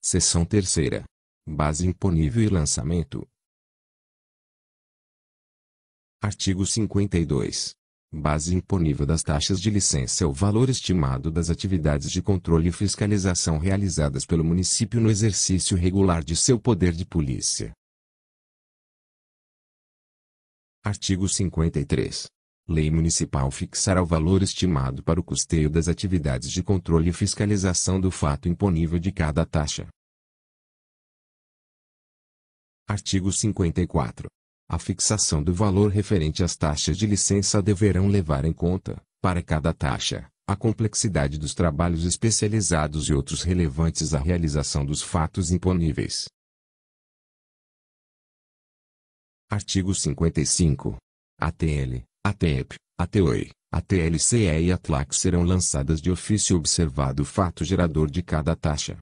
Seção terceira. Base imponível e lançamento. Artigo 52. Base imponível das taxas de licença é o valor estimado das atividades de controle e fiscalização realizadas pelo município no exercício regular de seu poder de polícia. Artigo 53. Lei Municipal fixará o valor estimado para o custeio das atividades de controle e fiscalização do fato imponível de cada taxa. Artigo 54. A fixação do valor referente às taxas de licença deverão levar em conta, para cada taxa, a complexidade dos trabalhos especializados e outros relevantes à realização dos fatos imponíveis. Artigo 55. ATL, ATEP, ATOI, ATLCE e ATLAC serão lançadas de ofício observado o fato gerador de cada taxa.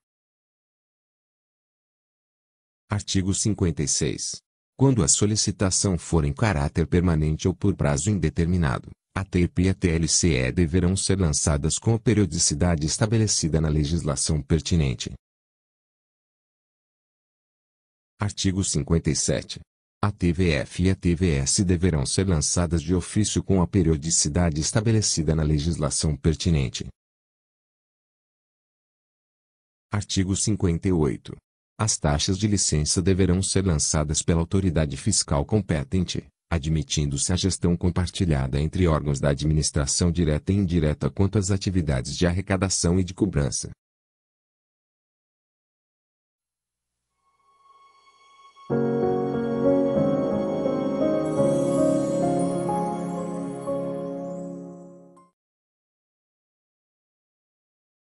Artigo 56. Quando a solicitação for em caráter permanente ou por prazo indeterminado, a TEP e a TLCE deverão ser lançadas com a periodicidade estabelecida na legislação pertinente. Artigo 57. A TVF e a TVS deverão ser lançadas de ofício com a periodicidade estabelecida na legislação pertinente. Artigo 58. As taxas de licença deverão ser lançadas pela autoridade fiscal competente, admitindo-se a gestão compartilhada entre órgãos da administração direta e indireta quanto às atividades de arrecadação e de cobrança.